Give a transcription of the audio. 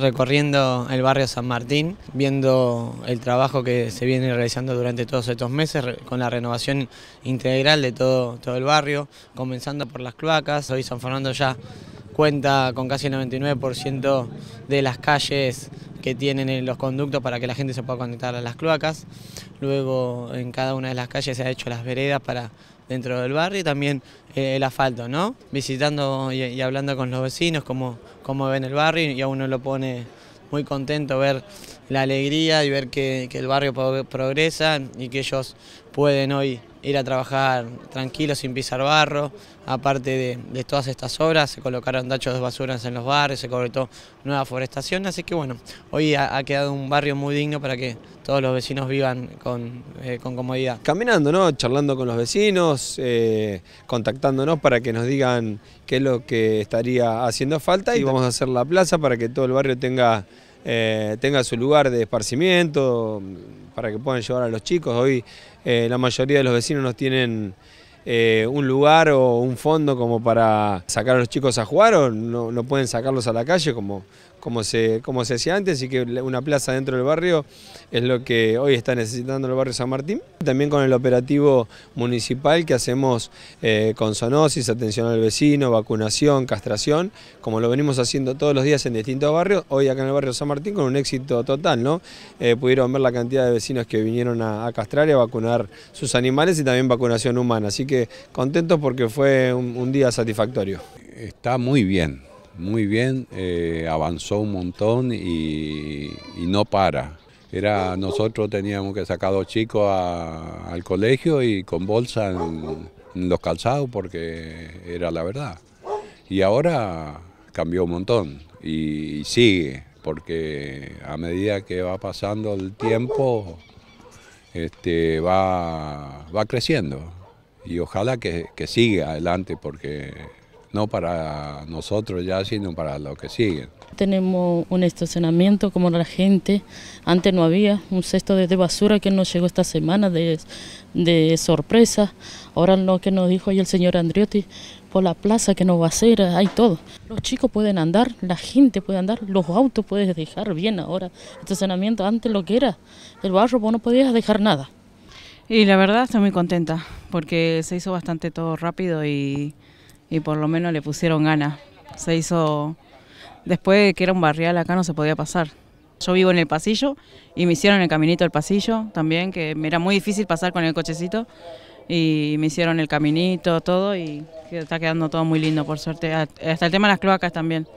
Recorriendo el barrio San Martín, viendo el trabajo que se viene realizando durante todos estos meses con la renovación integral de todo, todo el barrio, comenzando por las cloacas. Hoy San Fernando ya cuenta con casi el 99% de las calles que tienen los conductos para que la gente se pueda conectar a las cloacas. Luego en cada una de las calles se ha hecho las veredas para dentro del barrio y también eh, el asfalto, ¿no? Visitando y, hablando con los vecinos, cómo, cómo ven el barrio y a uno lo pone muy contento ver la alegría y ver que, que el barrio progresa y que ellos pueden hoy ir a trabajar tranquilos sin pisar barro, aparte de, todas estas obras, se colocaron tachos de basuras en los barrios, se toda nueva forestación, así que bueno, hoy ha, quedado un barrio muy digno para que todos los vecinos vivan con, eh, comodidad. Caminando, ¿no? Charlando con los vecinos, eh, contactándonos para que nos digan qué es lo que estaría haciendo falta y vamos a hacer la plaza para que todo el barrio tenga eh, tenga su lugar de esparcimiento, mm, para que puedan llevar a los chicos. Hoy eh, la mayoría de los vecinos nos tienen... Eh, un lugar o un fondo como para sacar a los chicos a jugar o no, pueden sacarlos a la calle como, como, se, como se hacía antes y que una plaza dentro del barrio es lo que hoy está necesitando el barrio San Martín. También con el operativo municipal que hacemos eh, con zoonosis, atención al vecino, vacunación, castración, como lo venimos haciendo todos los días en distintos barrios, hoy acá en el barrio San Martín con un éxito total, ¿no? Eh, pudieron ver la cantidad de vecinos que vinieron a, a castrar y a vacunar sus animales y también vacunación humana. Así que contentos porque fue un, día satisfactorio. Está muy bien, muy bien, eh, avanzó un montón y, no para. Era, nosotros teníamos que sacar a dos chicos al colegio y con bolsa en, los calzados porque era la verdad. Y ahora cambió un montón y, y sigue, porque a medida que va pasando el tiempo este, va, va creciendo y ojalá que, que siga adelante porque no para nosotros ya, sino para los que siguen. Tenemos un estacionamiento como la gente, antes no había, un cesto de basura que nos llegó esta semana de, sorpresa, ahora lo que nos dijo el señor Andriotti, por la plaza que nos va a hacer, hay todo. Los chicos pueden andar, la gente puede andar, los autos puedes dejar bien ahora, estacionamiento antes lo que era, el barro vos no podías dejar nada. Y la verdad estoy muy contenta, porque se hizo bastante todo rápido y, por lo menos le pusieron ganas. Se hizo, después de que era un barrial acá no se podía pasar. Yo vivo en el pasillo y me hicieron el caminito del pasillo también, que me era muy difícil pasar con el cochecito y me hicieron el caminito, todo y está quedando todo muy lindo por suerte, hasta el tema de las cloacas también.